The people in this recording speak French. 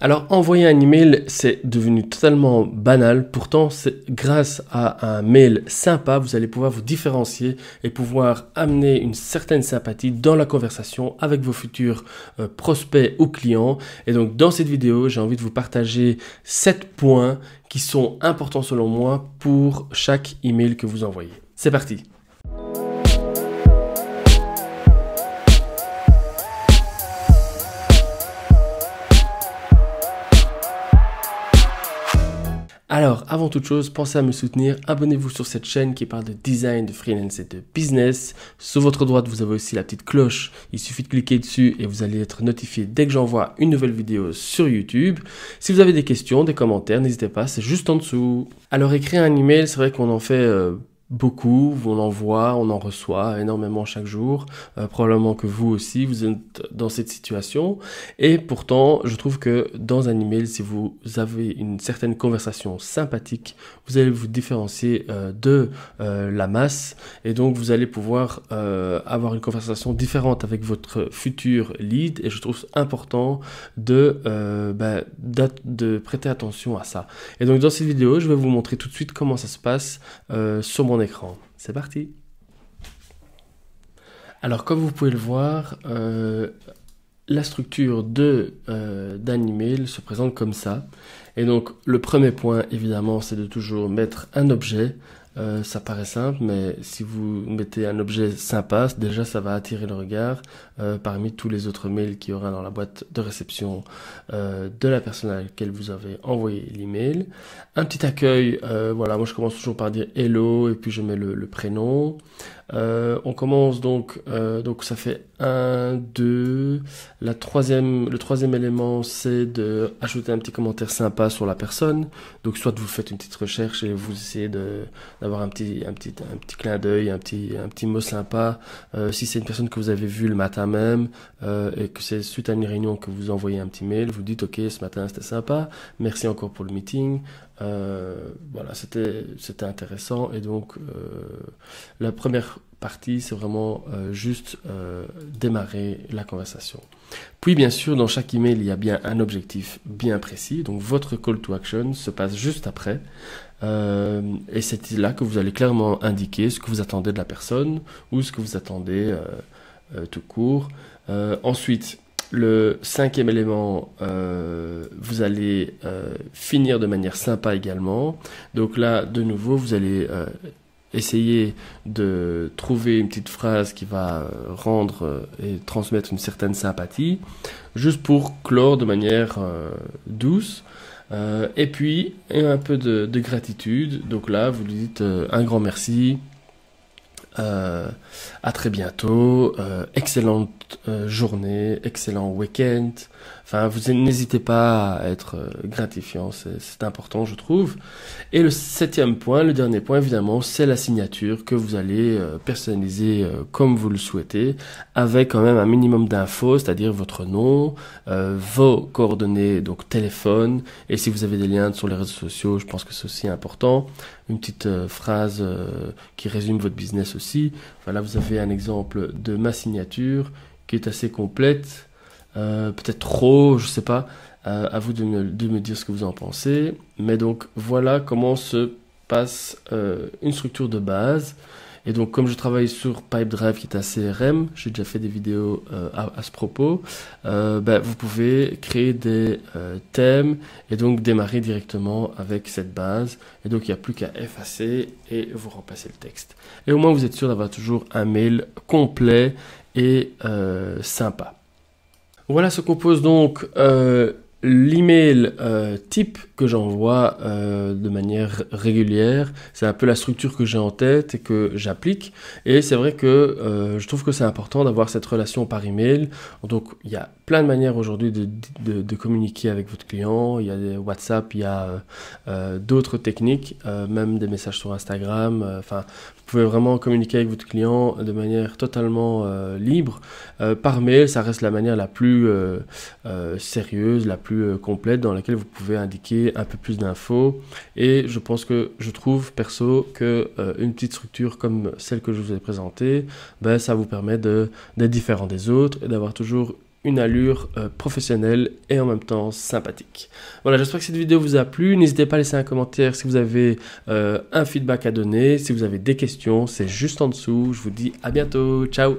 Alors envoyer un email, c'est devenu totalement banal. Pourtant, c'est grâce à un mail sympa, vous allez pouvoir vous différencier et pouvoir amener une certaine sympathie dans la conversation avec vos futurs euh, prospects ou clients. Et donc dans cette vidéo, j'ai envie de vous partager 7 points qui sont importants selon moi pour chaque email que vous envoyez. C'est parti. Alors, avant toute chose, pensez à me soutenir, abonnez-vous sur cette chaîne qui parle de design, de freelance et de business. Sous votre droite, vous avez aussi la petite cloche. Il suffit de cliquer dessus et vous allez être notifié dès que j'envoie une nouvelle vidéo sur YouTube. Si vous avez des questions, des commentaires, n'hésitez pas, c'est juste en dessous. Alors, écrire un email, c'est vrai qu'on en fait... Euh, beaucoup, on en voit, on en reçoit énormément chaque jour, euh, probablement que vous aussi, vous êtes dans cette situation, et pourtant je trouve que dans un email, si vous avez une certaine conversation sympathique, vous allez vous différencier euh, de euh, la masse, et donc vous allez pouvoir avoir une conversation différente avec votre futur lead, et je trouve important de, bah, de prêter attention à ça. Et donc dans cette vidéo, je vais vous montrer tout de suite comment ça se passe sur mon écran. C'est parti. Alors comme vous pouvez le voir, euh, la structure de euh, se présente comme ça. Et donc le premier point évidemment c'est de toujours mettre un objet euh, ça paraît simple, mais si vous mettez un objet sympa, déjà ça va attirer le regard euh, parmi tous les autres mails qu'il y aura dans la boîte de réception euh, de la personne à laquelle vous avez envoyé l'email. Un petit accueil, voilà, moi je commence toujours par dire hello et puis je mets le prénom. Euh, on commence donc, euh, donc ça fait 1, 2. La troisième, le troisième élément, c'est de ajouter un petit commentaire sympa sur la personne. Donc soit vous faites une petite recherche et vous essayez d'avoir un petit, un petit, un petit clin d'œil, un petit, un petit mot sympa. Euh, si c'est une personne que vous avez vue le matin même euh, et que c'est suite à une réunion que vous envoyez un petit mail, vous dites ok ce matin c'était sympa, merci encore pour le meeting. Euh, voilà, c'était, c'était intéressant. Et donc, euh, la première partie, c'est vraiment euh, juste démarrer la conversation. Puis, bien sûr, dans chaque email, il y a bien un objectif bien précis. Donc, votre call to action se passe juste après. et c'est là que vous allez clairement indiquer ce que vous attendez de la personne ou ce que vous attendez tout court. ensuite, le cinquième élément, euh, vous allez euh, finir de manière sympa également. Donc là, de nouveau, vous allez euh, essayer de trouver une petite phrase qui va rendre et transmettre une certaine sympathie, juste pour clore de manière douce. et puis, un peu de, gratitude. Donc là, vous lui dites un grand merci, euh, à très bientôt. Euh, excellente euh, journée, excellent week-end. Enfin, vous n'hésitez pas à être gratifiant, c'est important, je trouve. Et le septième point, le dernier point, évidemment, c'est la signature que vous allez personnaliser comme vous le souhaitez, avec quand même un minimum d'infos, c'est-à-dire votre nom, vos coordonnées, donc téléphone, et si vous avez des liens sur les réseaux sociaux, je pense que c'est aussi important une petite euh, phrase euh, qui résume votre business aussi. Voilà, vous avez un exemple de ma signature qui est assez complète, euh, peut-être trop, je sais pas. à vous de me, dire ce que vous en pensez. Mais donc voilà comment se passe une structure de base. Et donc, comme je travaille sur Pipedrive, qui est un CRM, j'ai déjà fait des vidéos euh, à, ce propos, euh, ben, vous pouvez créer des euh, thèmes et donc démarrer directement avec cette base. Et donc, il n'y a plus qu'à effacer et vous remplacez le texte. Et au moins, vous êtes sûr d'avoir toujours un mail complet et sympa. Voilà ce compose donc L'email euh, type que j'envoie euh, de manière régulière, c'est un peu la structure que j'ai en tête et que j'applique. Et c'est vrai que euh, je trouve que c'est important d'avoir cette relation par email. Donc il y a plein de manières aujourd'hui de, de, communiquer avec votre client. Il y a des WhatsApp, il y a d'autres techniques, même des messages sur Instagram. Enfin, vous pouvez vraiment communiquer avec votre client de manière totalement libre. par mail, ça reste la manière la plus sérieuse, la plus euh, complète dans laquelle vous pouvez indiquer un peu plus d'infos. Et je pense que je trouve perso que euh, une petite structure comme celle que je vous ai présentée, ben, ça vous permet d'être différent des autres et d'avoir toujours une allure euh, professionnelle et en même temps sympathique. Voilà, j'espère que cette vidéo vous a plu. N'hésitez pas à laisser un commentaire si vous avez un feedback à donner, si vous avez des questions, c'est juste en dessous. Je vous dis à bientôt. Ciao